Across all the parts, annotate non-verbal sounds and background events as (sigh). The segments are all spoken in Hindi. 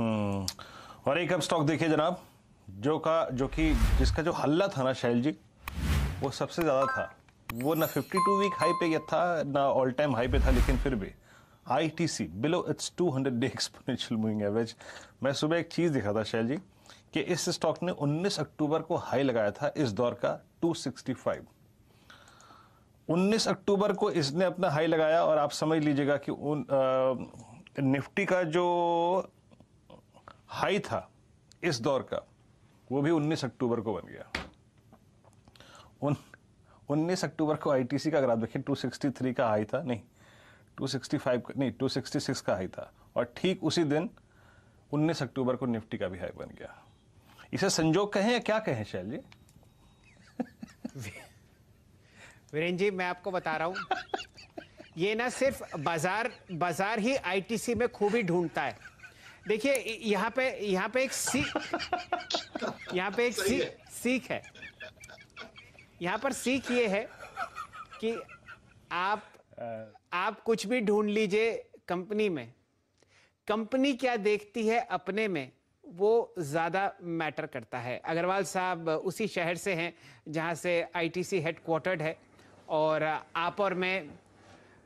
हम्म। और एक अब स्टॉक देखिए जनाब जो का जो कि जिसका जो हल्ला था ना शैल जी वो सबसे ज़्यादा था वो ना 52 वीक हाई पे था ना ऑल टाइम हाई पे था लेकिन फिर भी ITC below it's 200 day exponential moving average मैं सुबह एक चीज़ दिखा था शैल जी कि इस स्टॉक ने 19 अक्टूबर को हाई लगाया था इस दौर का 265 19 अक्टूबर को इसने अपना हाई लगाया और आप समझ लीजिएगा कि उन आ, निफ्टी का जो हाई था इस दौर का वो भी 19 अक्टूबर को बन गया उन 19 अक्टूबर को आईटीसी का अगर आप देखें 263 का हाई था नहीं 265 का नहीं 266 का हाई था और ठीक उसी दिन 19 अक्टूबर को निफ्टी का भी हाई बन गया इसे संजोग कहें या क्या कहें शैल जी (laughs) वीरेन जी मैं आपको बता रहा हूं ये ना सिर्फ बाजार बाजार ही आईटीसी में खूबी ढूंढता है देखिए यहाँ पे यहाँ पे एक सीख यहाँ पे एक सीख सीख है यहाँ पर सीख ये है कि आप आप कुछ भी ढूंढ लीजिए कंपनी में कंपनी क्या देखती है अपने में वो ज़्यादा मैटर करता है अग्रवाल साहब उसी शहर से हैं जहाँ से आईटीसी हेडक्वार्टर्ड है और आप और मैं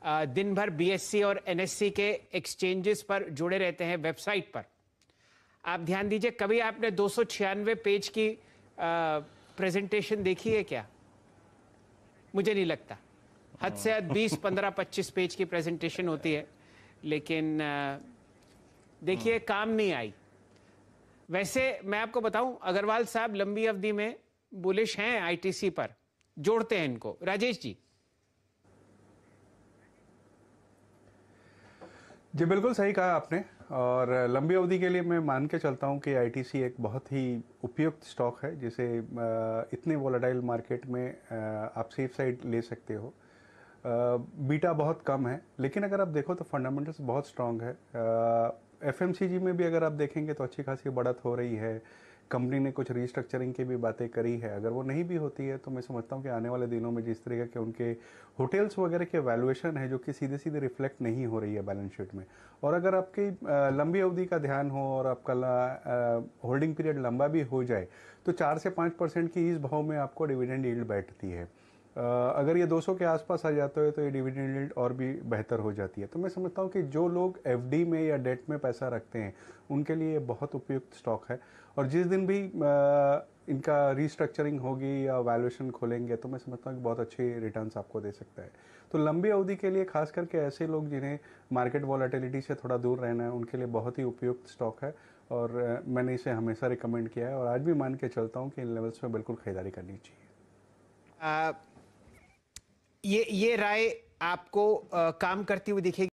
दिन भर बीएससी e और एनएससी e के एक्सचेंजेस पर जुड़े रहते हैं वेबसाइट पर आप ध्यान दीजिए कभी आपने दो पेज की प्रेजेंटेशन देखी है क्या मुझे नहीं लगता हद से हद 20, 15, 25 पेज की प्रेजेंटेशन होती है लेकिन देखिए काम नहीं आई वैसे मैं आपको बताऊं अग्रवाल साहब लंबी अवधि में बुलिश हैं आईटीसी पर जोड़ते हैं इनको राजेश जी जी बिल्कुल सही कहा आपने और लंबी अवधि के लिए मैं मान के चलता हूँ कि आईटीसी एक बहुत ही उपयुक्त स्टॉक है जिसे इतने वोलाडाइल मार्केट में आप सेफ साइड ले सकते हो बीटा बहुत कम है लेकिन अगर आप देखो तो फंडामेंटल्स बहुत स्ट्रांग है एफ में भी अगर आप देखेंगे तो अच्छी खासी बढ़त हो रही है कंपनी ने कुछ रीस्ट्रक्चरिंग की भी बातें करी है अगर वो नहीं भी होती है तो मैं समझता हूँ कि आने वाले दिनों में जिस तरीके के उनके होटल्स वगैरह के वैल्यूएशन है जो कि सीधे सीधे रिफ्लेक्ट नहीं हो रही है बैलेंस शीट में और अगर आपकी लंबी अवधि का ध्यान हो और आपका होल्डिंग पीरियड लंबा भी हो जाए तो चार से पाँच परसेंट की इस भाव में आपको डिविडेंड ईल्ड बैठती है अगर ये 200 के आसपास आ जाता है तो ये डिविडेंड और भी बेहतर हो जाती है तो मैं समझता हूँ कि जो लोग एफ में या डेट में पैसा रखते हैं उनके लिए ये बहुत उपयुक्त स्टॉक है और जिस दिन भी इनका रिस्ट्रक्चरिंग होगी या वैल्यूएशन खोलेंगे तो मैं समझता हूँ कि बहुत अच्छे रिटर्न आपको दे सकता है तो लंबी अवधि के लिए खास करके ऐसे लोग जिन्हें मार्केट वॉलेटिलिटी से थोड़ा दूर रहना है उनके लिए बहुत ही उपयुक्त स्टॉक है और मैंने इसे हमेशा रिकमेंड किया है और आज भी मान के चलता हूँ कि इन लेवल्स में बिल्कुल खरीदारी करनी चाहिए ये ये राय आपको आ, काम करती हुई दिखेगी